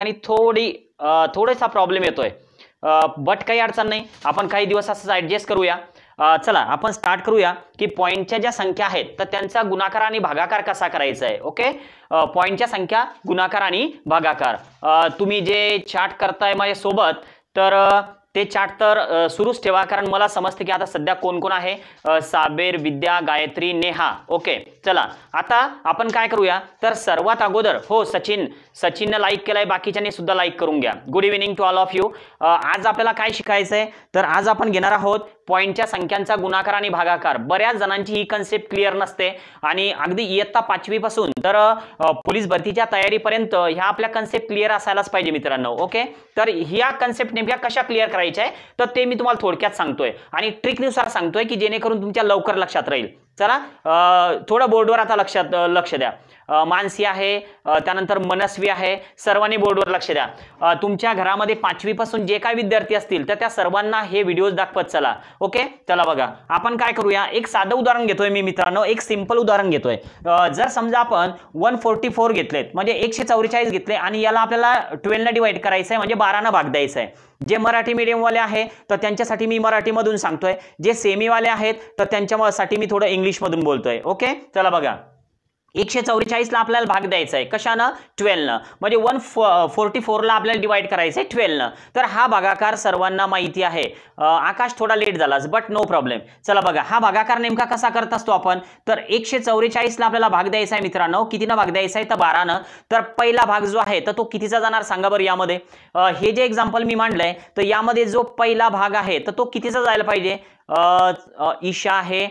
आणि थोडी थोडासा प्रॉब्लेम येतोय बट काही अडचण नाही आपण काही दिवस असंच ॲडजस्ट करूया चला आपण स्टार्ट करूया की पॉईंटच्या ज्या संख्या आहेत तर त्यांचा गुणाकार आणि भागाकार कसा करायचा आहे ओके पॉईंटच्या संख्या गुणाकार आणि भागाकार तुम्ही जे चार्ट करताय माझ्यासोबत तर ते चार्ट तर सुरूच ठेवा कारण मला समजते की आता सध्या कोण कोण आहे साबेर विद्या गायत्री नेहा ओके चला आता आपण काय करूया तर सर्वात अगोदर हो सचिन सचिननं लाईक केलाय बाकीच्यांनी सुद्धा लाईक करून घ्या good evening to all of you आज आपल्याला काय शिकायचंय तर आज आपण घेणार आहोत पॉईंटच्या संख्यांचा गुणाकार आणि भागाकार बऱ्याच जणांची ही कन्सेप्ट क्लिअर नसते आणि अगदी इयत्ता पाचवीपासून तर पोलीस भरतीच्या तयारीपर्यंत ह्या आपल्या कन्सेप्ट क्लिअर असायलाच पाहिजे मित्रांनो ओके तर ह्या कन्सेप्ट नेमक्या कशा क्लिअर करायच्या आहे तर ते मी तुम्हाला थोडक्यात सांगतोय आणि ट्रिकनुसार सांगतोय की जेणेकरून तुमच्या लवकर लक्षात राहील चला थोडं बोर्डवर आता लक्षात लक्ष द्या मानसी आहे त्यानंतर मनस्वी आहे सर्वांनी बोर्डवर लक्ष द्या तुमच्या घरामध्ये पाचवीपासून जे काही विद्यार्थी असतील तर त्या सर्वांना हे व्हिडिओज दाखवत चला ओके चला बघा आपण काय करूया एक साधं उदाहरण घेतोय मी मित्रांनो एक सिंपल उदाहरण घेतोय जर समजा आपण वन फोर्टी फोर घेतलेत म्हणजे एकशे घेतले आणि याला आपल्याला ट्वेल्वला डिवाइड करायचं आहे म्हणजे बारानं भाग द्यायचा आहे जे मराठी वाले आहे तर त्यांच्यासाठी मी मराठीमधून सांगतोय जे सेमीवाले आहेत तर त्यांच्यासाठी मी थोडं इंग्लिशमधून बोलतोय ओके चला बघा एकशे चौवेचाळीसला आपल्याला भाग द्यायचा आहे कशानं ट्वेल्वनं म्हणजे वन फोर्टी फोर्टी फोरला आपल्याला डिवाईड करायचं आहे न तर हा भागाकार सर्वांना माहिती आहे आकाश थोडा लेट झाला बट नो प्रॉब्लेम चला बघा हा भागाकार नेमका कसा करत असतो आपण तर एकशे चौवेचाळीसला आपल्याला भाग द्यायचा आहे मित्रांनो कितीनं भाग द्यायचा आहे तर बारानं तर पहिला भाग जो आहे तर तो कितीचा जाणार सांगा बरं यामध्ये हे जे एक्झाम्पल मी मांडलंय तर यामध्ये जो पहिला भाग आहे तर तो कितीचा जायला पाहिजे ईशा आहे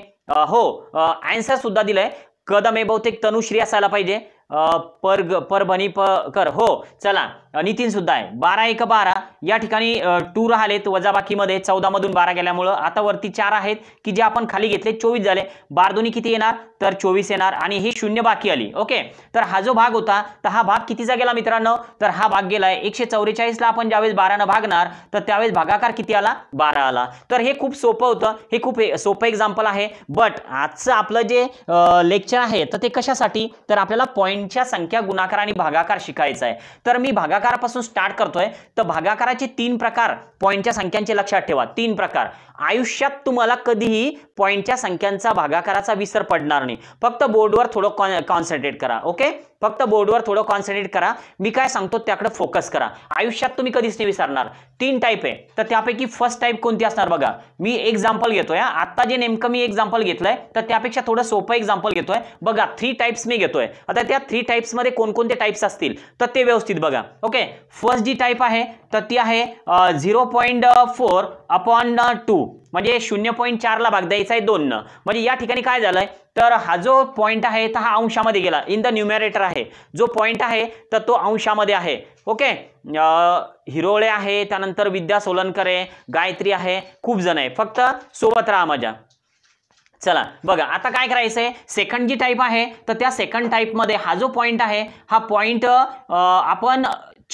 हो आन्सर सुद्धा दिलाय कदम हे बहुतेक तनुश्री असायला पाहिजे परग परभणी प कर हो चला नितीन सुद्धा आहे बारा एक बारा या ठिकाणी टू राहिलेत वजाबाकीमध्ये चौदामधून बारा गेल्यामुळं आता वरती चार आहेत की जे आपण खाली घेतले चोवीस झाले दोन्ही किती येणार तर चोवीस येणार आणि ही शून्य बाकी आली ओके तर हा जो भाग होता तर हा भाग कितीचा गेला मित्रांनो तर हा भाग गेलाय एकशे चौवेचाळीसला आपण ज्यावेळेस बारानं भागणार तर त्यावेळेस भागाकार किती आला बारा आला तर हे खूप सोपं होतं हे खूप सोपं एक्झाम्पल आहे बट आजचं आपलं जे लेक्चर आहे तर ते कशासाठी तर आपल्याला पॉईंट पॉईंटच्या संख्या गुणाकार आणि भागाकार शिकायचा आहे तर मी भागाकारापासून स्टार्ट करतोय तर भागाकाराचे तीन प्रकार पॉईंटच्या संख्यांचे लक्षात ठेवा तीन प्रकार आयुष्यात तुम्हाला कधीही पॉईंटच्या संख्यांचा भागाकाराचा विसर पडणार नाही फक्त बोर्डवर थोडं कॉन कॉन्सन्ट्रेट करा ओके फक्त बोर्डवर थोडं कॉन्सन्ट्रेट करा मी काय सांगतो त्याकडे फोकस करा आयुष्यात तुम्ही कधीच नाही विसरणार तीन टाईप आहे तर त्यापैकी फर्स्ट टाईप कोणती असणार बघा मी एक्झाम्पल घेतोय आता जे नेमकं मी एक्झाम्पल घेतलंय तर त्यापेक्षा थोडं सोपं एक्झाम्पल घेतोय बघा थ्री टाईप्स मी घेतोय आता त्या थ्री टाईप्समध्ये कोणकोणते टाईप्स असतील तर ते व्यवस्थित बघा ओके फर्स्ट जी टाईप आहे तर ती आहे zero point four upon two म्हणजे शून्य पॉईंट चारला भाग द्यायचा आहे न म्हणजे या ठिकाणी काय झालंय तर हा जो पॉईंट आहे तर हा अंशामध्ये गेला इन द न्यूमरेटर आहे जो पॉईंट आहे तर तो अंशामध्ये आहे ओके हिरोळे आहे त्यानंतर विद्या सोलनकरे गायत्री आहे खूप जण आहे फक्त सोबत राहा माझ्या चला बघा आता काय करायचं आहे सेकंड जी टाईप आहे तर त्या सेकंड टाईपमध्ये हा जो पॉईंट आहे हा पॉईंट आपण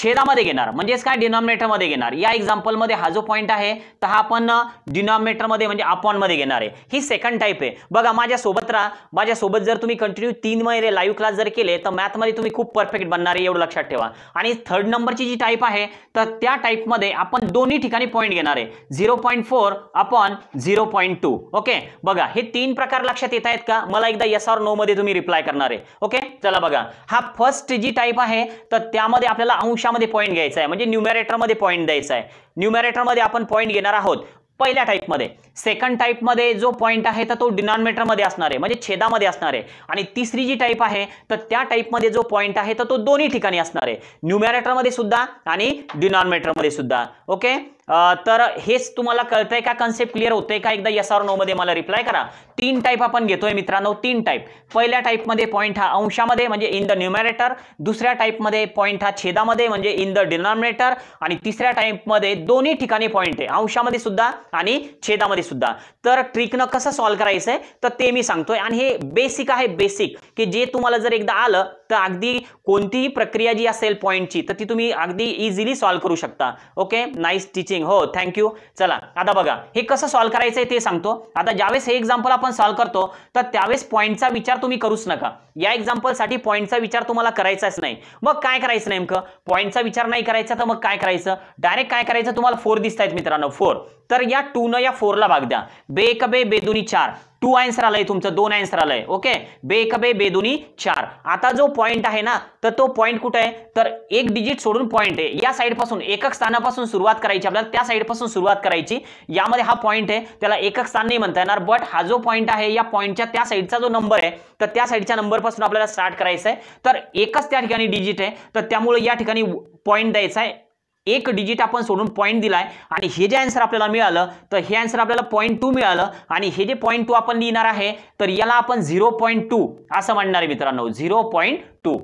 छेदामध्ये घेणार म्हणजेच काय डिनॉमिनेटरमध्ये घेणार या एक्झाम्पलमध्ये हा जो पॉईंट आहे तर हा आपण डिनॉमिनेटरमध्ये म्हणजे अपॉनमध्ये घेणार आहे ही सेकंड टाईप आहे बघा माझ्या सोबत राहा माझ्यासोबत जर तुम्ही कंटिन्यू तीन महिने लाईव्ह क्लास जर केले तर मॅथमध्ये तुम्ही खूप परफेक्ट बनणार आहे एवढं लक्षात ठेवा आणि थर्ड नंबरची जी टाईप आहे तर त्या टाईपमध्ये आपण दोन्ही ठिकाणी पॉईंट घेणार आहे zero point four upon zero point two okay बघा हे तीन प्रकार लक्षात येत आहेत का मला एकदा यस ऑर नो मध्ये तुम्ही रिप्लाय करणार आहे ओके चला बघा हा फर्स्ट जी टाईप आहे तर त्यामध्ये आपल्याला अंश अंशामध्ये पॉईंट घ्यायचा आहे म्हणजे मध्ये पॉईंट द्यायचा आहे न्यूमॅरेटरमध्ये आपण पॉईंट घेणार आहोत पहिल्या टाईपमध्ये सेकंड टाईपमध्ये जो पॉईंट आहे तर तो डिनॉमिनेटरमध्ये असणार आहे म्हणजे छेदामध्ये असणार आहे आणि तिसरी जी टाईप आहे तर त्या टाईपमध्ये जो पॉईंट आहे तर तो दोन्ही ठिकाणी असणार आहे न्युमॅरेटरमध्ये सुद्धा आणि डिनॉमिनेटरमध्ये सुद्धा ओके तर हेच तुम्हाला कळतंय का कन्सेप्ट क्लिअर होतंय का एकदा एस आर मध्ये मला रिप्लाय करा तीन टाईप आपण घेतोय मित्रांनो तीन टाईप पहिल्या टाईपमध्ये पॉईंट हा अंशामध्ये म्हणजे इन द न्युमॅरेटर दुसऱ्या टाईपमध्ये पॉईंट हा छेदामध्ये म्हणजे इन द डिनॉमिनेटर आणि तिसऱ्या टाईपमध्ये दोन्ही ठिकाणी पॉईंट आहे अंशामध्ये सुद्धा आणि छेदामध्ये सुद्धा तर ट्रिकनं कसं सॉल्व्ह करायचंय आहे तर ते मी सांगतोय आणि हे बेसिक आहे बेसिक की जे तुम्हाला जर एकदा आलं तर अगदी कोणतीही प्रक्रिया जी असेल पॉईंटची तर ती तुम्ही अगदी इझिली सॉल्व्ह करू शकता ओके नाईस टीचिंग टीचिंग हो थँक्यू चला आता बघा हे कसं सॉल्व्ह करायचं ते सांगतो आता ज्यावेळेस हे एक्झाम्पल आपण सॉल्व्ह करतो तर त्यावेळेस पॉईंटचा विचार तुम्ही करूच नका या एक्झाम्पलसाठी पॉईंटचा विचार तुम्हाला करायचाच नाही मग काय करायचं नेमकं पॉईंटचा विचार नाही करायचा तर मग काय करायचं डायरेक्ट काय करायचं तुम्हाला फोर दिसत मित्रांनो फोर तर या टू न या फोरला भाग द्या बे एक बे बेदुनी चार टू आन्सर आलाय तुमचं दोन आन्सर आलंय ओके बे एक बे बेदुनी चार आता जो पॉईंट आहे ना तर तो पॉईंट कुठे आहे तर एक डिजिट सोडून पॉईंट आहे या साईडपासून एकक स्थानापासून सुरुवात करायची आपल्याला त्या साईडपासून सुरुवात करायची यामध्ये हा पॉईंट आहे त्याला एकक स्थान नाही म्हणता येणार बट हा जो पॉईंट आहे या पॉईंटच्या त्या साईडचा जो नंबर आहे तर त्या साईडच्या नंबरपासून आपल्याला स्टार्ट करायचं आहे तर एकच त्या ठिकाणी डिजिट आहे तर त्यामुळे या ठिकाणी पॉईंट द्यायचा आहे एक डिजिट आपण सोडून पॉईंट दिलाय आणि हे जे आन्सर आपल्याला मिळालं तर हे आन्सर आपल्याला पॉईंट टू मिळालं आणि हे जे पॉईंट टू आपण लिहिणार आहे तर याला आपण झिरो पॉईंट टू असं म्हणणार आहे मित्रांनो zero point two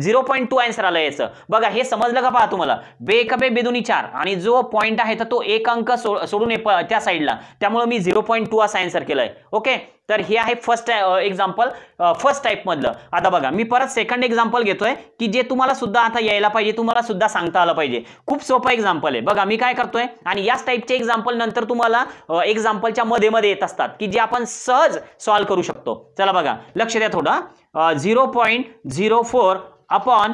zero point two answer आलं याचं बघा हे समजलं का पहा तुम्हाला बे बेदुनी चार आणि जो पॉईंट आहे तर तो एक अंक सोडून त्या साईडला त्यामुळे मी झिरो पॉईंट टू असा आन्सर केलाय ओके तर हे आहे फर्स्ट एक्झाम्पल फर्स्ट टाईपमधलं आता बघा मी परत सेकंड एक्झाम्पल घेतोय की जे तुम्हाला सुद्धा आता यायला पाहिजे तुम्हाला सुद्धा सांगता आलं पाहिजे खूप सोपं एक्झाम्पल आहे बघा मी काय करतोय आणि याच टाईपचे एक्झाम्पल नंतर तुम्हाला एक्झाम्पलच्या मध्ये मध्ये येत असतात की जे आपण सहज सॉल्व्ह करू शकतो चला बघा लक्ष द्या थोडं zero point zero four upon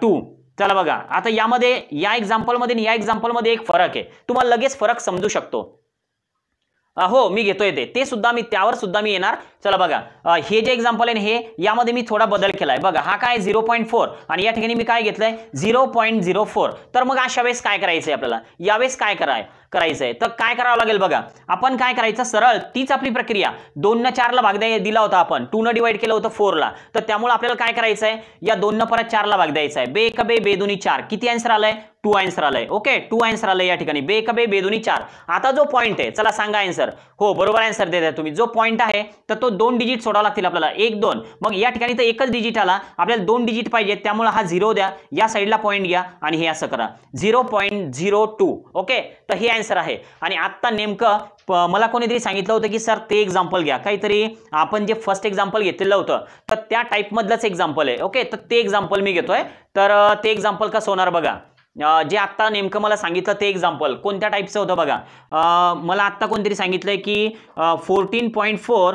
two चला बघा आता यामध्ये या एक्झाम्पलमध्ये या एक्झाम्पलमध्ये एक फरक आहे तुम्हाला लगेच फरक समजू शकतो हो मी घेतोय ते सुद्धा मी त्यावर सुद्धा मी येणार चला बघा हे जे एक्झाम्पल आहे हे यामध्ये मी थोडा बदल केला आहे बघा हा काय झिरो पॉईंट फोर आणि या ठिकाणी मी काय घेतलंय झिरो पॉईंट झिरो फोर तर मग अशा वेळेस काय करायचं आहे आपल्याला यावेळेस काय कराय करायचंय तर काय करावं लागेल बघा आपण काय करायचं सरळ तीच आपली प्रक्रिया दोन न चारला भाग द्याय दिला होता आपण टू न डिवाइड केलं होतं फोरला तर त्यामुळे आपल्याला काय करायचंय या दोन परत चारला भाग द्यायचा आहे बे एक बे बे दोन्ही चार किती आन्सर आलाय टू आन्सर आलाय ओके टू आन्सर आलंय या ठिकाणी बे एक बे बे दोन्ही चार आता जो पॉईंट आहे चला सांगा आन्सर हो बरोबर आन्सर देत आहे तुम्ही जो पॉईंट आहे तर तो दोन डिजिट सोडा लागतील आपल्याला एक दोन मग या ठिकाणी तर एकच डिजिट आला आपल्याला दोन डिजिट पाहिजे त्यामुळे हा झिरो द्या या साईडला पॉईंट घ्या आणि हे असं करा zero point zero two okay तर हे आन्सर आहे आणि आत्ता नेमकं मला कोणीतरी सांगितलं होतं की सर ते एक्झाम्पल घ्या काहीतरी आपण जे फर्स्ट एक्झाम्पल घेतलेलं होतं तर त्या टाईपमधलंच एक्झाम्पल आहे ओके तर ते एक्झाम्पल मी घेतोय तर ते एक्झाम्पल कसं होणार बघा जे आत्ता नेमकं मला सांगितलं ते एक्झाम्पल कोणत्या टाईपचं होतं बघा मला आत्ता कोणतरी सांगितलं की fourteen point four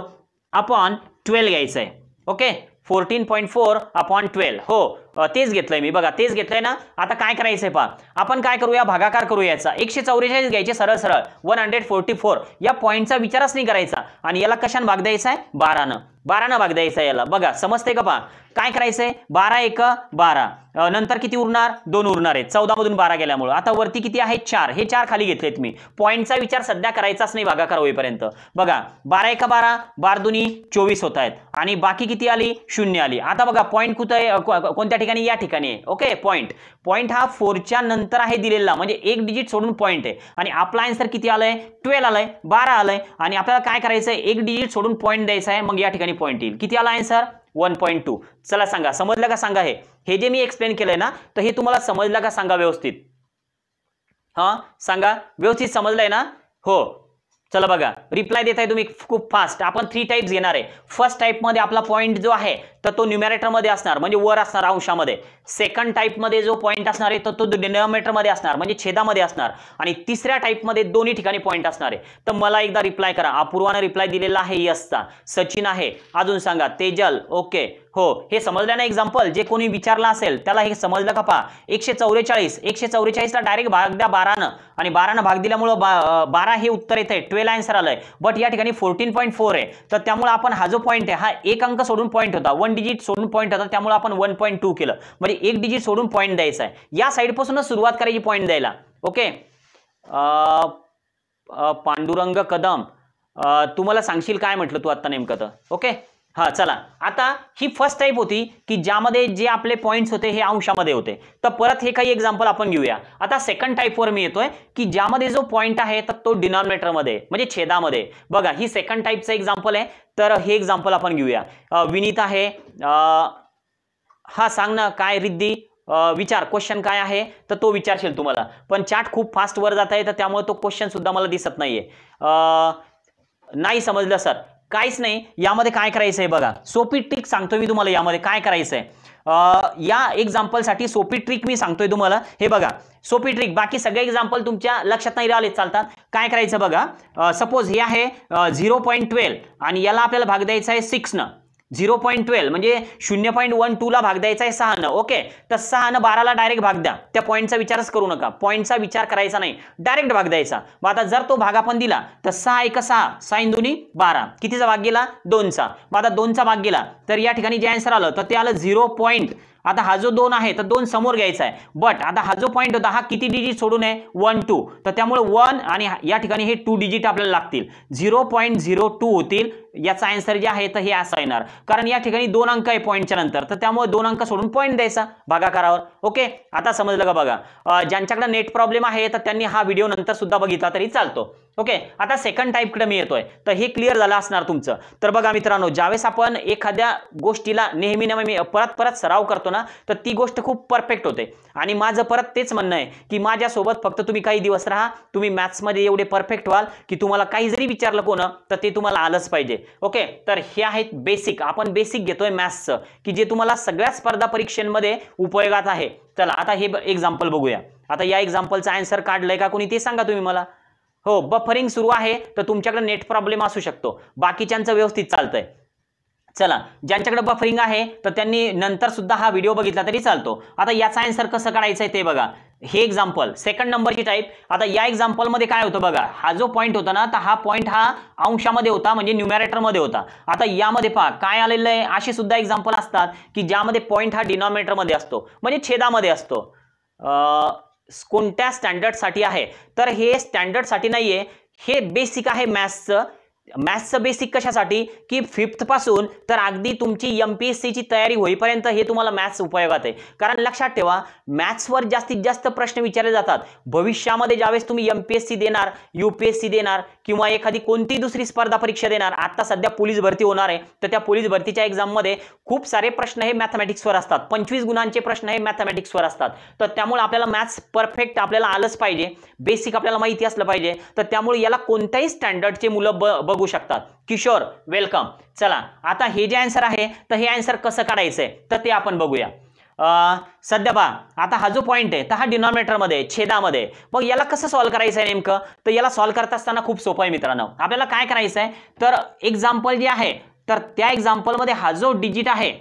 upon twelve घ्यायचं आहे okay fourteen point four upon twelve हो तेच घेतलंय मी बघा तेच घेतलंय ना आता काय करायचंय पहा आपण काय करूया भागाकार करूया याचा एकशे चौवेचाळीस घ्यायचे सरळ सरळ वन हंड्रेड फोर्टी फोर या पॉईंटचा विचारच नाही करायचा आणि याला कशाने भाग द्यायचा आहे बारानं बारानं भाग द्यायचा याला बघा समजते का पहा काय करायचंय बारा एक बारा नंतर किती उरणार दोन उरणार आहेत चौदा मधून बारा गेल्यामुळे आता वरती किती आहे चार हे चार खाली घेतलेत मी पॉईंटचा विचार सध्या करायचाच नाही भागाकार होईपर्यंत बघा बारा एका बारा बार दोन्ही चोवीस होत आहेत आणि बाकी किती आली शून्य आली आता बघा पॉईंट कुठं कोणत्या ठिकाणी या ठिकाणी आहे ओके पॉईंट पॉईंट हा फोरच्या नंतर आहे दिलेला म्हणजे एक डिजिट सोडून पॉईंट आहे आणि आपला आन्सर किती आलाय ट्वेल्व आलाय बारा आलाय आणि आपल्याला काय करायचंय एक डिजिट सोडून पॉईंट द्यायचा आहे मग या ठिकाणी पॉईंट येईल किती आला आन्सर वन पॉईंट टू चला सांगा समजलं का सांगा हे हे जे मी एक्सप्लेन केलंय ना तर हे तुम्हाला समजलं का सांगा व्यवस्थित हा सांगा व्यवस्थित समजलंय ना हो चला बघा रिप्लाय देत आहे तुम्ही खूप फास्ट आपण थ्री टाईप्स घेणार आहे फर्स्ट मध्ये आपला पॉईंट जो आहे तर तो न्युमॅरेटरमध्ये असणार म्हणजे वर असणार अंशामध्ये सेकंड टाईपमध्ये जो पॉईंट असणार आहे तर तो डिनॉमिनेटरमध्ये असणार म्हणजे छेदामध्ये असणार आणि तिसऱ्या टाईपमध्ये दोन्ही ठिकाणी पॉईंट असणार आहे तर मला एकदा रिप्लाय करा अपूर्वानं रिप्लाय दिलेला आहे यसचा सचिन आहे अजून सांगा तेजल ओके हो हे समजलं ना एक्झाम्पल जे कोणी विचारला असेल त्याला हे समजलं का पा एकशे चौवेचाळीस एकशे चौवेचाळीसला डायरेक्ट भाग द्या बारानं आणि बारानं भाग दिल्यामुळं बा बारा हे उत्तर येत आहे ट्वेल्व आन्सर आलंय बट या ठिकाणी फोर्टीन पॉईंट फोर आहे तर त्यामुळे आपण हा जो पॉईंट आहे हा एक अंक सोडून पॉईंट होता वन वन डिजिट सोडून पॉईंट होता त्यामुळे आपण वन पॉईंट टू केलं म्हणजे एक डिजिट सोडून पॉईंट द्यायचा आहे या साईडपासूनच सुरुवात करायची पॉईंट द्यायला ओके पांडुरंग कदम तुम्हाला सांगशील काय म्हटलं तू आता नेमकं तर ओके हा चला आता ही फर्स्ट टाईप होती की ज्यामध्ये जे आपले पॉईंट्स होते हे अंशामध्ये होते तर परत हे काही एक्झाम्पल आपण घेऊया आता सेकंड टाईपवर मी येतोय की ज्यामध्ये जो पॉईंट आहे तर तो डिनॉमिनेटरमध्ये म्हणजे छेदामध्ये बघा ही सेकंड टाईपचं एक्झाम्पल आहे तर हे एक्झाम्पल आपण घेऊया विनीत आहे हा सांग ना काय रिद्धी विचार क्वेश्चन काय आहे तर तो विचारशील तुम्हाला पण चॅट खूप फास्ट वर जात आहे तर त्यामुळे तो क्वेश्चन सुद्धा मला दिसत नाहीये नाही समजलं सर काहीच नाही यामध्ये काय करायचं आहे बघा सोपी ट्रिक सांगतोय मी तुम्हाला यामध्ये काय करायचं आहे या एक्झाम्पलसाठी सोपी ट्रिक मी सांगतोय तुम्हाला हे बघा सोपी ट्रिक बाकी सगळे एक्झाम्पल तुमच्या लक्षात नाही राहिले चालतात काय करायचं बघा सपोज हे आहे झिरो पॉईंट ट्वेल्व आणि याला आपल्याला भाग द्यायचा आहे न झिरो पॉईंट ट्वेल्व म्हणजे शून्य पॉईंट वन टूला भाग द्यायचा आहे सहानं ओके तर सहानं बाराला डायरेक्ट भाग द्या त्या पॉईंटचा विचारच करू नका पॉईंटचा विचार करायचा नाही डायरेक्ट भाग द्यायचा मग आता जर तो भाग आपण दिला तर सहा एक सहा साईन दोन्ही बारा कितीचा भाग गेला दोनचा मग आता दोनचा भाग गेला तर या ठिकाणी जे आन्सर आलं तर ते आलं झिरो पॉईंट आता हा जो दोन आहे तर दोन समोर घ्यायचा आहे बट आता हा जो पॉईंट होता हा किती डिजिट सोडून आहे वन टू तर त्यामुळे वन आणि या ठिकाणी हे टू डिजिट आपल्याला लागतील झिरो पॉईंट झिरो टू होतील याचा आन्सर जे आहे तर हे असा येणार कारण या ठिकाणी दोन अंक आहे पॉईंटच्या नंतर तर त्यामुळे दोन अंक सोडून पॉईंट द्यायचा भागाकारावर ओके आता समजलं का बघा ज्यांच्याकडे नेट प्रॉब्लेम आहे तर त्यांनी हा व्हिडिओ नंतर सुद्धा बघितला तरी चालतो ओके आता सेकंड टाईपकडे मी येतोय तर हे क्लिअर झालं असणार तुमचं तर बघा मित्रांनो ज्यावेळेस आपण एखाद्या गोष्टीला नेहमी मी परत परत सराव करतो ना तर ती गोष्ट खूप परफेक्ट होते आणि माझं परत तेच म्हणणं आहे की माझ्यासोबत फक्त तुम्ही काही दिवस राहा तुम्ही मॅथ्समध्ये एवढे परफेक्ट व्हाल की तुम्हाला काही जरी विचारलं कोण तर ते तुम्हाला आलंच पाहिजे ओके तर हे आहेत बेसिक आपण बेसिक घेतोय मॅथ्सचं की जे तुम्हाला सगळ्या स्पर्धा परीक्षांमध्ये उपयोगात आहे चला आता हे एक्झाम्पल बघूया आता या एक्झाम्पलचा आन्सर काढलंय का कोणी ते सांगा तुम्ही मला हो बफरिंग सुरू आहे तर तुमच्याकडे नेट प्रॉब्लेम असू शकतो बाकीच्यांचं व्यवस्थित चालतंय चला ज्यांच्याकडे बफरिंग आहे तर त्यांनी नंतर सुद्धा हा व्हिडिओ बघितला तरी चालतो आता याचा आन्सर कसं काढायचं आहे ते बघा हे एक्झाम्पल सेकंड नंबरची टाईप आता या एक्झाम्पलमध्ये काय होतं बघा हा जो पॉईंट होता ना तर हा पॉईंट हा अंशामध्ये होता म्हणजे न्युमॅरेटरमध्ये होता आता यामध्ये पहा काय आलेलं आहे अशी सुद्धा एक्झाम्पल असतात की ज्यामध्ये पॉईंट हा डिनॉमिनेटरमध्ये असतो म्हणजे छेदामध्ये असतो कोणत्या स्टँडर्डसाठी आहे तर हे स्टँडर्डसाठी नाही आहे हे बेसिक आहे मॅथ्सचं मॅथ्सचं बेसिक कशासाठी की फिफ्थपासून तर अगदी तुमची एम पी एस सीची तयारी होईपर्यंत हे तुम्हाला मॅथ्स उपयोगात आहे कारण लक्षात ठेवा मॅथ्सवर जास्तीत जास्त प्रश्न विचारले जातात भविष्यामध्ये ज्यावेळेस तुम्ही एम पी एस सी देणार यू पी एस सी देणार किंवा एखादी कोणती दुसरी स्पर्धा परीक्षा देणार आता सध्या पोलीस भरती होणार आहे तर त्या पोलीस भरतीच्या एक्झाममध्ये खूप सारे प्रश्न हे मॅथमॅटिक्सवर असतात पंचवीस गुणांचे प्रश्न हे मॅथमॅटिक्सवर असतात तर त्यामुळे आपल्याला मॅथ्स परफेक्ट आपल्याला आलंच पाहिजे बेसिक आपल्याला माहिती असलं पाहिजे तर त्यामुळे याला कोणत्याही स्टँडर्डचे मुलं ब बघू शकतात किशोर वेलकम चला आता हे जे आन्सर आहे तर हे आन्सर कसं काढायचं तर ते आपण बघूया सध्या बा आता हा जो पॉईंट आहे तर हा डिनॉमिनेटरमध्ये छेदामध्ये मग याला कसं सॉल्व्ह करायचं आहे नेमकं तर याला सॉल्व्ह करत असताना खूप सोपं आहे मित्रांनो आपल्याला काय करायचं आहे तर एक्झाम्पल जे आहे तर त्या एक्झाम्पलमध्ये हा जो डिजिट आहे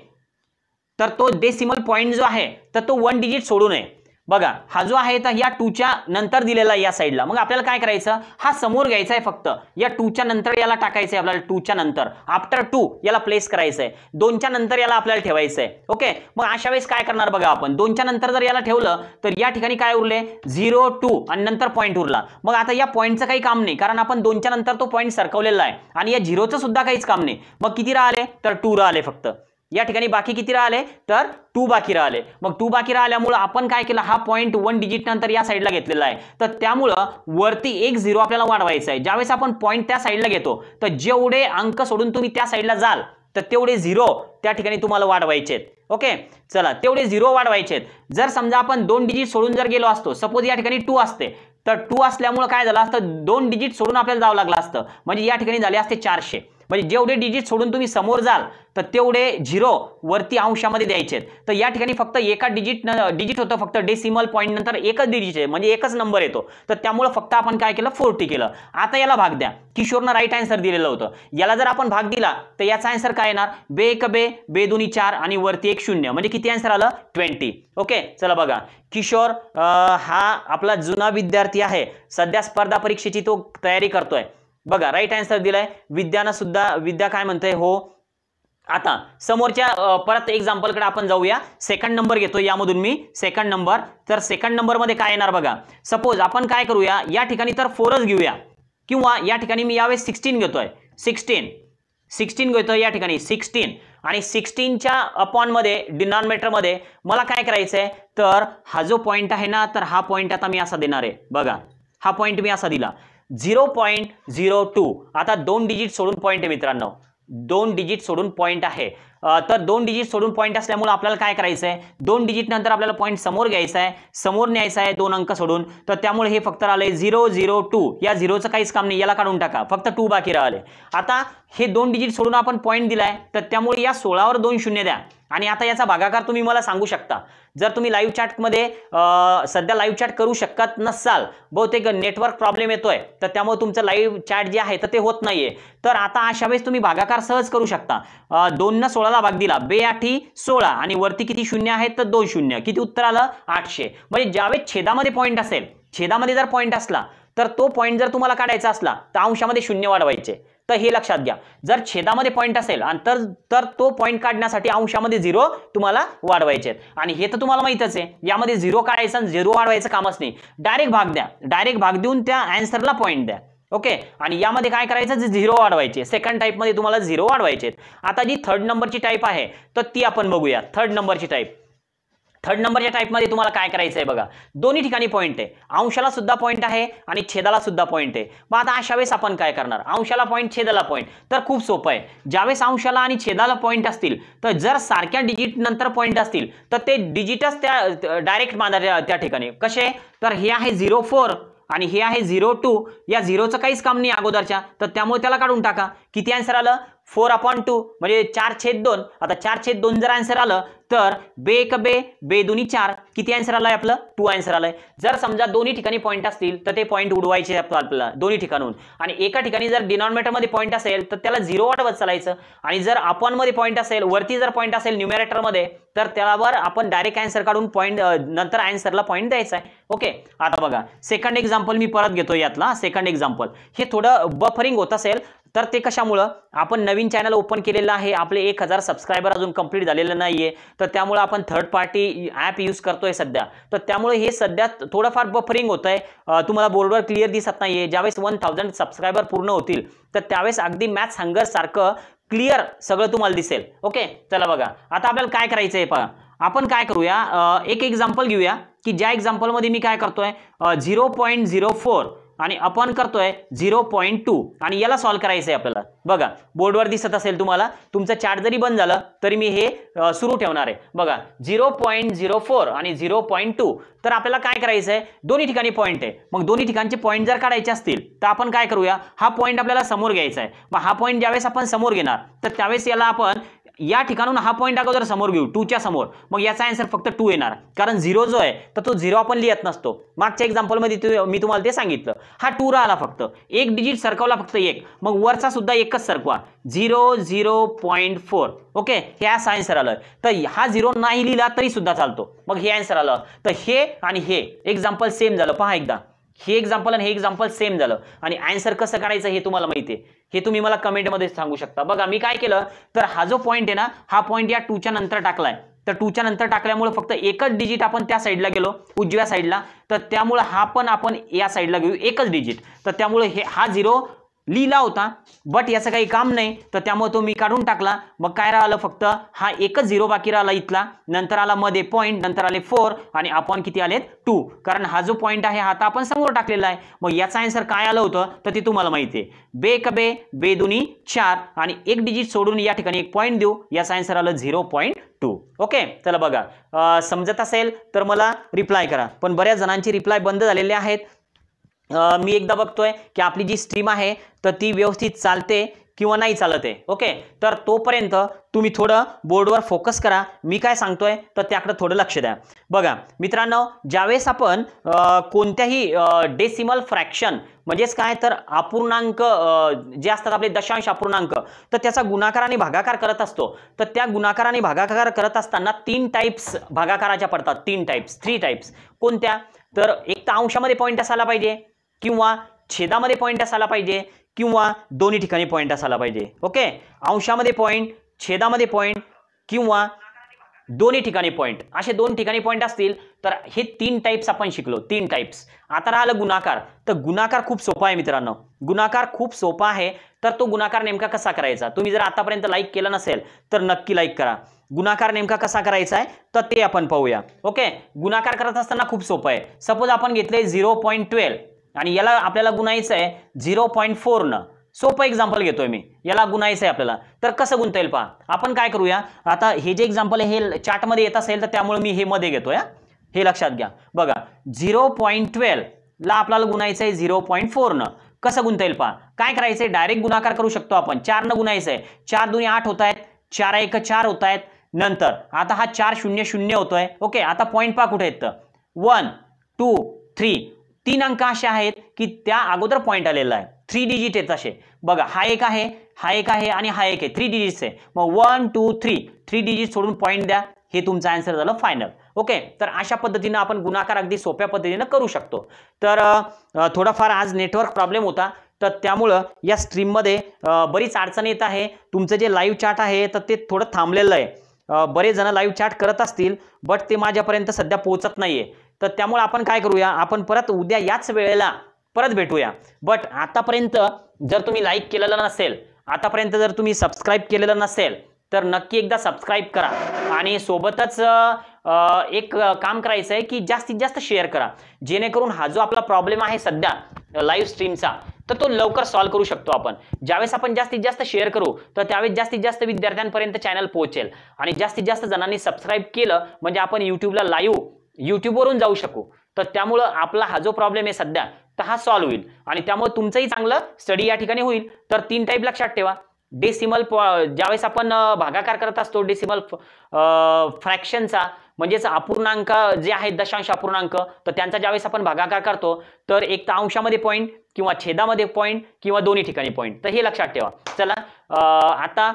तर तो डेसिमल पॉईंट जो आहे तर तो वन डिजिट सोडू नये बघा हा जो आहे तर या टूच्या नंतर दिलेला या साईडला मग आपल्याला काय करायचं हा समोर घ्यायचा आहे फक्त या टूच्या नंतर याला टाकायचं आहे आपल्याला टूच्या नंतर आफ्टर टू याला प्लेस करायचं आहे दोनच्या नंतर याला आपल्याला ठेवायचं आहे ओके मग अशा वेळेस काय करणार बघा आपण दोनच्या नंतर जर याला ठेवलं तर या ठिकाणी काय उरले झिरो टू आणि नंतर पॉईंट उरला मग आता या पॉईंटचं काही काम नाही कारण आपण दोनच्या नंतर तो पॉईंट सरकवलेला आहे आणि या झिरोचं सुद्धा काहीच काम नाही मग किती राहिले तर टू राहिले फक्त या ठिकाणी बाकी किती राहिले तर टू बाकी राहिले मग टू बाकी राहिल्यामुळं आपण काय केलं हा पॉईंट वन डिजिट नंतर या साईडला घेतलेला आहे तर त्यामुळं वरती एक झिरो आपल्याला वाढवायचा आहे ज्यावेळेस आपण पॉईंट त्या साईडला घेतो तर जेवढे अंक सोडून तुम्ही त्या साईडला जाल तर तेवढे झिरो त्या ठिकाणी तुम्हाला वाढवायचे आहेत ओके चला तेवढे झिरो वाढवायचे आहेत जर समजा आपण दोन डिजिट सोडून जर गेलो असतो सपोज या ठिकाणी टू असते तर टू असल्यामुळं काय झालं असतं दोन डिजिट सोडून आपल्याला जावं लागलं असतं म्हणजे या ठिकाणी झाले असते चारशे म्हणजे जेवढे डिजिट सोडून तुम्ही समोर जाल तर तेवढे झिरो वरती अंशामध्ये द्यायचे तर या ठिकाणी फक्त एका डिजिट डिजिट होतं फक्त डेसिमल पॉईंट नंतर एकच डिजिट आहे म्हणजे एकच नंबर येतो तर त्यामुळे फक्त आपण काय केलं फोर्टी केलं आता याला भाग द्या किशोरनं राईट आन्सर दिलेलं होतं याला जर आपण भाग दिला तर याचा आन्सर काय येणार बे एक बे बे दोन्ही चार आणि वरती एक शून्य म्हणजे किती आन्सर आलं ट्वेंटी ओके चला बघा किशोर हा आपला जुना विद्यार्थी आहे सध्या स्पर्धा परीक्षेची तो तयारी करतोय बघा राईट आन्सर दिलाय विद्यानं सुद्धा विद्या काय म्हणतोय हो आता समोरच्या परत एक्झाम्पलकडे आपण जाऊया सेकंड नंबर घेतो यामधून मी सेकंड नंबर तर सेकंड नंबरमध्ये काय येणार बघा सपोज आपण काय करूया या ठिकाणी तर फोरच घेऊया किंवा या ठिकाणी मी यावेळेस सिक्स्टीन घेतोय सिक्स्टीन सिक्स्टीन घेतोय या ठिकाणी सिक्स्टीन आणि सिक्स्टीनच्या अपॉनमध्ये डिनॉमिनेटरमध्ये मला काय करायचंय तर हा जो पॉईंट आहे ना तर हा पॉईंट आता मी असा देणार आहे बघा हा पॉईंट मी असा दिला झिरो पॉईंट झिरो टू आता दोन डिजिट सोडून पॉईंट आहे मित्रांनो दोन डिजिट सोडून पॉईंट आहे तर दोन डिजिट सोडून पॉईंट असल्यामुळे आपल्याला काय करायचं आहे दोन डिजिट नंतर आपल्याला पॉईंट समोर घ्यायचा आहे समोर न्यायचा आहे दोन अंक सोडून तर त्यामुळे हे फक्त राहिले झिरो झिरो टू या झिरोचं काहीच काम नाही याला काढून टाका फक्त टू बाकी राहिले आता हे दोन डिजिट सोडून आपण पॉईंट दिलाय तर त्यामुळे या सोळावर दोन शून्य द्या आणि आता याचा भागाकार तुम्ही मला सांगू शकता जर तुम्ही लाईव्ह मध्ये सध्या लाईव्ह चॅट करू शकत नसाल बहुतेक नेटवर्क प्रॉब्लेम येतोय तर त्यामुळे तुमचं लाईव्ह चॅट जे आहे तर ते होत नाहीये तर आता अशा वेळेस तुम्ही भागाकार सहज करू शकता न सोळाला भाग दिला बे आठी सोळा आणि वरती किती शून्य आहेत तर दोन शून्य किती उत्तर आलं आठशे म्हणजे ज्यावेळेस छेदामध्ये पॉईंट असेल छेदामध्ये जर पॉईंट असला तर तो पॉईंट जर तुम्हाला काढायचा असला तर अंशामध्ये शून्य वाढवायचे तर हे लक्षात घ्या जर छेदामध्ये पॉईंट असेल आणि तर तर तो पॉईंट काढण्यासाठी अंशामध्ये झिरो तुम्हाला वाढवायचे आहेत आणि हे तर तुम्हाला माहितच आहे यामध्ये झिरो काढायचं आणि झिरो वाढवायचं कामच नाही डायरेक्ट भाग द्या डायरेक्ट भाग देऊन त्या अँसरला पॉईंट द्या ओके आणि यामध्ये काय करायचं झिरो वाढवायचे सेकंड टाईपमध्ये तुम्हाला झिरो वाढवायचे आता जी थर्ड नंबरची टाईप आहे तर ती आपण बघूया थर्ड नंबरची टाईप थर्ड नंबरच्या टाईपमध्ये तुम्हाला काय करायचं आहे बघा दोन्ही ठिकाणी पॉईंट आहे अंशाला सुद्धा पॉईंट आहे आणि छेदाला सुद्धा पॉईंट आहे मग आता अशा वेळेस आपण काय करणार अंशाला पॉईंट छेदाला पॉईंट तर खूप सोपं आहे ज्यावेळेस अंशाला आणि छेदाला पॉईंट असतील तर जर सारख्या डिजिट नंतर पॉईंट असतील तर ते डिजिटच त्या डायरेक्ट बांधा त्या ठिकाणी कसे तर हे आहे झिरो फोर आणि हे आहे झिरो टू या झिरोचं काहीच काम नाही अगोदरच्या तर त्यामुळे त्याला काढून टाका किती आन्सर आलं फोर अपॉन टू म्हणजे चार छेद दोन आता चार छेद दोन जर आन्सर आलं तर बे एक बे बे दोन्ही चार किती आन्सर आलं आपलं टू आन्सर आलंय जर समजा दोन्ही ठिकाणी पॉईंट असतील तर ते पॉईंट उडवायचे आपल्याला दोन्ही ठिकाणून आणि एका ठिकाणी जर डिनॉमिनेटरमध्ये पॉईंट असेल तर त्याला झिरो वाटवत चालायचं आणि जर अपॉनमध्ये पॉईंट असेल वरती जर पॉईंट असेल न्युमेरेटरमध्ये तर त्यावर आपण डायरेक्ट आन्सर काढून पॉईंट नंतर आन्सरला पॉईंट द्यायचा आहे ओके आता बघा सेकंड एक्झाम्पल मी परत घेतो यातला सेकंड एक्झाम्पल हे थोडं बफरिंग होत असेल तर ते कशामुळं आपण नवीन चॅनल ओपन केलेलं आहे आपले एक हजार सबस्क्रायबर अजून कंप्लीट झालेलं नाही तर त्यामुळं आपण थर्ड पार्टी ॲप यूज करतोय सध्या तर त्यामुळे हे सध्या थोडंफार बफरिंग होतंय आहे तुम्हाला बोर्डवर क्लिअर दिसत नाही आहे ज्यावेळेस वन थाउजंड सबस्क्रायबर पूर्ण होतील तर त्यावेळेस अगदी मॅथ्स सारखं क्लिअर सगळं तुम्हाला दिसेल ओके चला बघा आता आपल्याला काय करायचं आहे पहा आपण काय करूया एक एक्झाम्पल घेऊया की ज्या एक्झाम्पलमध्ये मी काय करतोय झिरो पॉईंट झिरो फोर आणि अपॉन करतोय झिरो पॉईंट टू आणि याला सॉल्व्ह करायचं आहे आपल्याला बघा बोर्डवर दिसत असेल तुम्हाला तुमचं चार्ट जरी बंद झालं तरी मी हे सुरू ठेवणार आहे बघा झिरो पॉईंट झिरो फोर आणि झिरो पॉईंट टू तर आपल्याला काय करायचं आहे दोन्ही ठिकाणी पॉईंट आहे मग दोन्ही ठिकाणचे पॉईंट जर काढायचे असतील तर आपण काय करूया हा पॉईंट आपल्याला समोर घ्यायचा आहे मग हा पॉईंट ज्यावेळेस आपण समोर घेणार तर त्यावेळेस याला आपण या ठिकाणून हा पॉईंट अगोदर समोर घेऊ टूच्या समोर मग याचा आन्सर फक्त टू येणार कारण झिरो जो आहे तर तो झिरो आपण लिहित नसतो मागच्या एक्झाम्पलमध्ये मी तुम्हाला ते सांगितलं हा टू राहिला फक्त एक डिजिट सरकवला फक्त एक मग वरचा सुद्धा एकच सरकवा zero zero point four okay हे असं आन्सर आलं तर हा झिरो नाही लिहिला तरी सुद्धा चालतो मग हे आन्सर आलं तर हे आणि हे एक्झाम्पल सेम झालं पहा एकदा हे एक्झाम्पल आणि हे एक्झाम्पल सेम झालं आणि आन्सर कसं करायचं हे तुम्हाला माहिती आहे हे तुम्ही मला कमेंटमध्ये सांगू शकता बघा मी काय केलं तर हा जो पॉईंट आहे ना हा पॉईंट या टूच्या नंतर टाकलाय तर टूच्या नंतर टाकल्यामुळे फक्त एकच डिजिट आपण त्या साईडला गेलो उजव्या साईडला तर त्यामुळे हा पण आपण या साईडला घेऊ एकच डिजिट तर त्यामुळे हे हा झिरो लिहिला होता बट याचं काही काम नाही तर त्यामुळे तो मी काढून टाकला मग काय राहिलं फक्त हा एकच झिरो बाकी राहिला इथला नंतर आला मध्ये पॉईंट नंतर आले फोर आणि आपण किती आलेत टू कारण हा जो पॉईंट आहे हा आता आपण समोर टाकलेला आहे मग याचा आन्सर काय आलं होतं तर ते तुम्हाला माहिती आहे बे कबे बे दुनी चार आणि एक डिजिट सोडून या ठिकाणी एक पॉईंट देऊ याचा आन्सर आलं झिरो पॉईंट टू ओके चला बघा समजत असेल तर मला रिप्लाय करा पण बऱ्याच जणांची रिप्लाय बंद झालेले आहेत मी एकदा बघतोय की आपली जी स्ट्रीम आहे तर ती व्यवस्थित चालते किंवा नाही चालत आहे ओके तर तोपर्यंत तुम्ही थोडं बोर्डवर फोकस करा मी काय सांगतोय तर त्याकडे थोडं लक्ष द्या बघा मित्रांनो ज्यावेळेस आपण कोणत्याही डेसिमल फ्रॅक्शन म्हणजेच काय तर अपूर्णांक जे असतात आपले दशांश अपूर्णांक तर त्याचा गुणाकाराने भागाकार करत असतो तर त्या गुणाकाराने भागाकार करत असताना तीन टाईप्स भागाकाराच्या पडतात तीन टाईप्स थ्री टाईप्स कोणत्या तर एक तर अंशामध्ये पॉईंट असायला पाहिजे किंवा छेदामध्ये पॉईंट असायला पाहिजे किंवा दोन्ही ठिकाणी पॉईंट असायला पाहिजे ओके अंशामध्ये पॉईंट छेदामध्ये पॉईंट किंवा दोन्ही ठिकाणी पॉईंट असे दोन ठिकाणी पॉईंट असतील तर हे तीन टाईप्स आपण शिकलो तीन टाईप्स आता राहिलं गुणाकार तर गुणाकार खूप सोपा आहे मित्रांनो गुणाकार खूप सोपा आहे तर तो गुणाकार नेमका कसा करायचा तुम्ही जर आतापर्यंत लाईक केला नसेल तर नक्की लाईक करा गुणाकार नेमका कसा करायचा आहे तर ते आपण पाहूया ओके गुणाकार करत असताना खूप सोपं आहे सपोज आपण घेतले झिरो पॉईंट ट्वेल्व आणि याला आपल्याला गुणायचं आहे झिरो पॉईंट फोरनं सोपं एक्झाम्पल घेतोय मी याला गुणायचं आहे आपल्याला तर कसं गुंता येईल पहा आपण काय करूया आता हे जे एक्झाम्पल आहे हे चार्टमध्ये येत असेल तर त्यामुळे मी हे मध्ये घेतोय हे लक्षात घ्या बघा झिरो पॉईंट ट्वेल्वला आपल्याला गुणायचं आहे झिरो पॉईंट फोरनं कसं गुंता येईल पहा काय करायचंय डायरेक्ट गुणाकार करू शकतो आपण चारनं गुणायचं आहे चार दोन्ही आठ होत आहेत चार एक चार होत आहेत नंतर आता हा चार शून्य शून्य होतोय ओके आता पॉईंट पहा कुठे येतं वन टू थ्री तीन अंक असे आहेत की त्या अगोदर पॉईंट आलेला आहे थ्री डिजिट आहेत असे बघा हा एक आहे हा एक आहे आणि हा एक आहे थ्री डिजिट आहे मग one two three three digit सोडून पॉईंट द्या हे तुमचं आन्सर झालं फायनल ओके तर अशा पद्धतीनं आपण गुणाकार अगदी सोप्या पद्धतीनं करू शकतो तर थोडाफार आज नेटवर्क प्रॉब्लेम होता तर त्यामुळं या स्ट्रीममध्ये बरीच अडचण येत आहे तुमचं जे लाईव्ह चार्ट आहे तर ते थोडं थांबलेलं आहे बरेच जण लाईव्ह चॅट करत असतील बट ते माझ्यापर्यंत सध्या पोहोचत नाहीये तर त्यामुळे आपण काय करूया आपण परत उद्या याच वेळेला परत भेटूया बट आतापर्यंत जर तुम्ही लाईक केलेलं नसेल आतापर्यंत जर तुम्ही सबस्क्राईब केलेलं नसेल तर नक्की एकदा सबस्क्राईब करा आणि सोबतच एक काम करायचं आहे की जास्तीत जास्त शेअर करा जेणेकरून हा जो आपला प्रॉब्लेम आहे सध्या लाईव्ह स्ट्रीमचा तर तो लवकर सॉल्व्ह करू शकतो आपण ज्यावेळेस आपण जास्तीत जास्त शेअर करू तर त्यावेळेस जास्तीत जास्त विद्यार्थ्यांपर्यंत चॅनल पोहोचेल आणि जास्तीत जास्त जणांनी सबस्क्राईब केलं म्हणजे आपण युट्यूबला लाईव्ह युट्यूबवरून जाऊ शकू तर त्यामुळं आपला हा जो प्रॉब्लेम आहे सध्या तर हा सॉल्व्ह होईल आणि त्यामुळं तुमचंही चांगलं स्टडी या ठिकाणी होईल तर तीन टाईप लक्षात ठेवा डेसिमल ज्यावेळेस आपण भागाकार करत असतो डेसिमल फ्रॅक्शनचा म्हणजेच अपूर्णांक जे आहेत दशांश अपूर्णांक तर त्यांचा ज्यावेळेस आपण भागाकार करतो तर एक तर अंशामध्ये पॉईंट किंवा छेदामध्ये पॉईंट किंवा दोन्ही ठिकाणी पॉईंट तर हे लक्षात ठेवा चला आता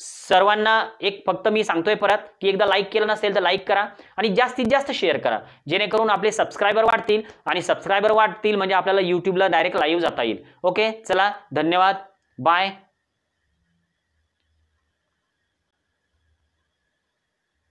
सर्वांना एक फक्त मी सांगतोय परत की एकदा लाईक केलं नसेल तर लाईक करा आणि जास्तीत जास्त शेअर करा जेणेकरून आपले सबस्क्रायबर वाढतील आणि सबस्क्रायबर वाढतील म्हणजे आपल्याला युट्यूबला डायरेक्ट लाईव्ह जाता येईल ओके चला धन्यवाद बाय